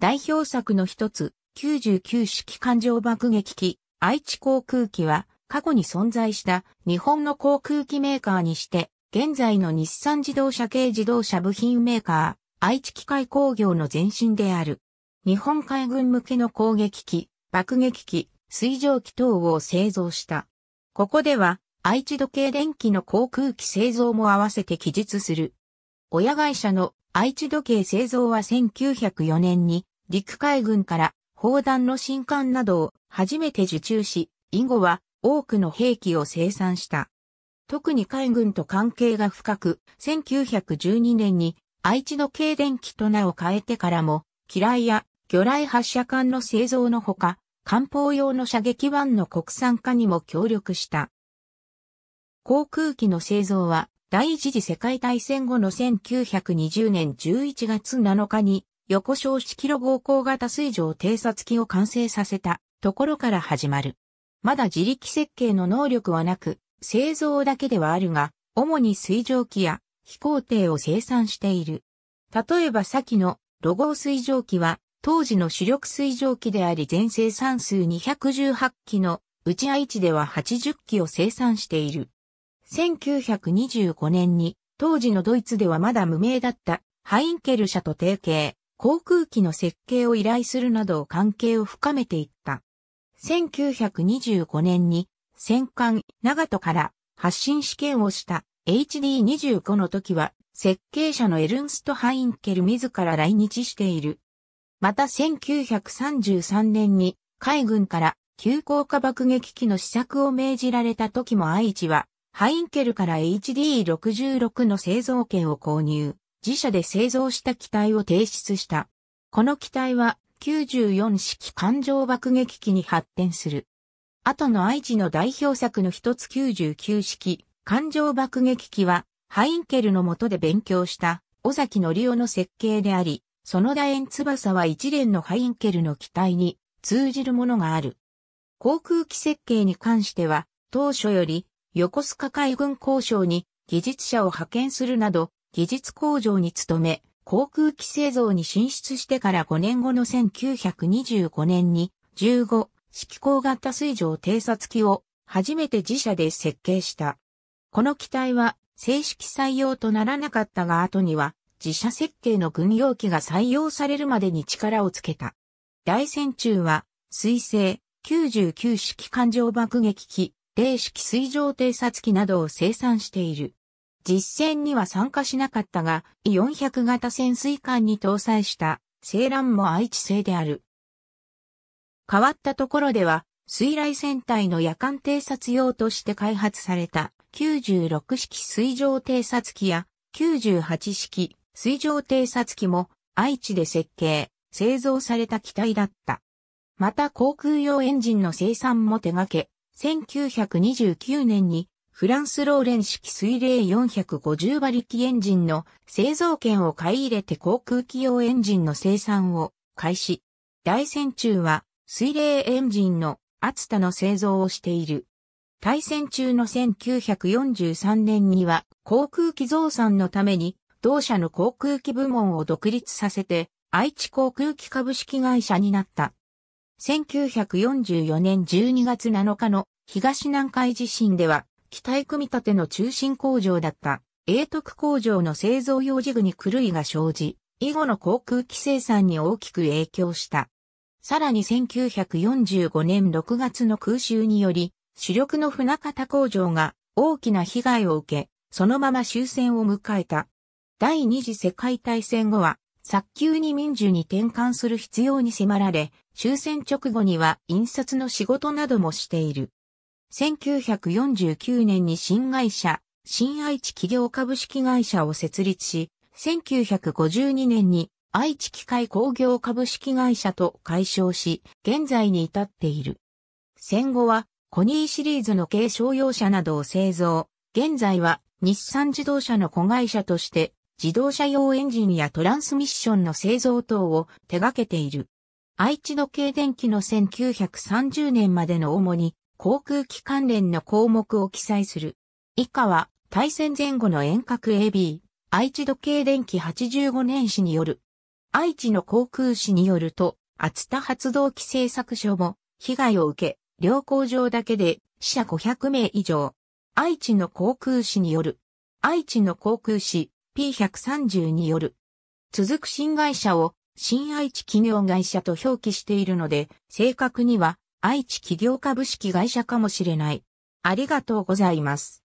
代表作の一つ、99式艦上爆撃機、愛知航空機は、過去に存在した日本の航空機メーカーにして、現在の日産自動車系自動車部品メーカー、愛知機械工業の前身である。日本海軍向けの攻撃機、爆撃機、水蒸気等を製造した。ここでは、愛知時計電機の航空機製造も合わせて記述する。親会社の愛知時計製造は1904年に陸海軍から砲弾の新艦などを初めて受注し、以後は多くの兵器を生産した。特に海軍と関係が深く、1912年に愛知の軽電機と名を変えてからも、機雷や魚雷発射管の製造のほか、艦砲用の射撃板の国産化にも協力した。航空機の製造は第一次世界大戦後の1920年11月7日に横小4キロ合工型水上偵察機を完成させたところから始まる。まだ自力設計の能力はなく、製造だけではあるが、主に水蒸気や飛行艇を生産している。例えば先のロゴ水蒸気は、当時の主力水蒸気であり全生産数218機のうち愛知では80機を生産している。1925年に当時のドイツではまだ無名だったハインケル社と提携。航空機の設計を依頼するなど関係を深めていった。1925年に戦艦長門から発進試験をした HD25 の時は設計者のエルンスト・ハインケル自ら来日している。また1933年に海軍から急降下爆撃機の試作を命じられた時も愛知はハインケルから HD66 の製造権を購入。自社で製造した機体を提出した。この機体は94式艦上爆撃機に発展する。後の愛知の代表作の一つ99式艦上爆撃機はハインケルの下で勉強した尾崎則夫の設計であり、その楕円翼は一連のハインケルの機体に通じるものがある。航空機設計に関しては、当初より横須賀海軍交渉に技術者を派遣するなど技術工場に勤め、航空機製造に進出してから5年後の1925年に15式光型水上偵察機を初めて自社で設計した。この機体は正式採用とならなかったが後には自社設計の軍用機が採用されるまでに力をつけた。大戦中は水星99式艦上爆撃機、零式水上偵察機などを生産している。実戦には参加しなかったが、4 0 0型潜水艦に搭載した、セーランも愛知製である。変わったところでは、水雷戦隊の夜間偵察用として開発された96式水上偵察機や98式水上偵察機も愛知で設計、製造された機体だった。また航空用エンジンの生産も手掛け、1929年にフランスローレン式水冷450馬力エンジンの製造権を買い入れて航空機用エンジンの生産を開始。大戦中は水冷エンジンの厚田の製造をしている。大戦中の1943年には航空機増産のために同社の航空機部門を独立させて愛知航空機株式会社になった。1944年12月7日の東南海地震では機体組み立ての中心工場だった英徳工場の製造用事具に狂いが生じ、以後の航空機生産に大きく影響した。さらに1945年6月の空襲により、主力の船方工場が大きな被害を受け、そのまま終戦を迎えた。第二次世界大戦後は、早急に民需に転換する必要に迫られ、終戦直後には印刷の仕事などもしている。1949年に新会社、新愛知企業株式会社を設立し、1952年に愛知機械工業株式会社と解消し、現在に至っている。戦後は、コニーシリーズの軽商用車などを製造。現在は、日産自動車の子会社として、自動車用エンジンやトランスミッションの製造等を手掛けている。愛知の軽電機の1930年までの主に航空機関連の項目を記載する。以下は、対戦前後の遠隔 AB、愛知時計電機85年史による。愛知の航空史によると、厚田発動機製作所も被害を受け、両工場だけで死者500名以上。愛知の航空史による。愛知の航空史 P130 による。続く新会社を新愛知企業会社と表記しているので、正確には愛知企業株式会社かもしれない。ありがとうございます。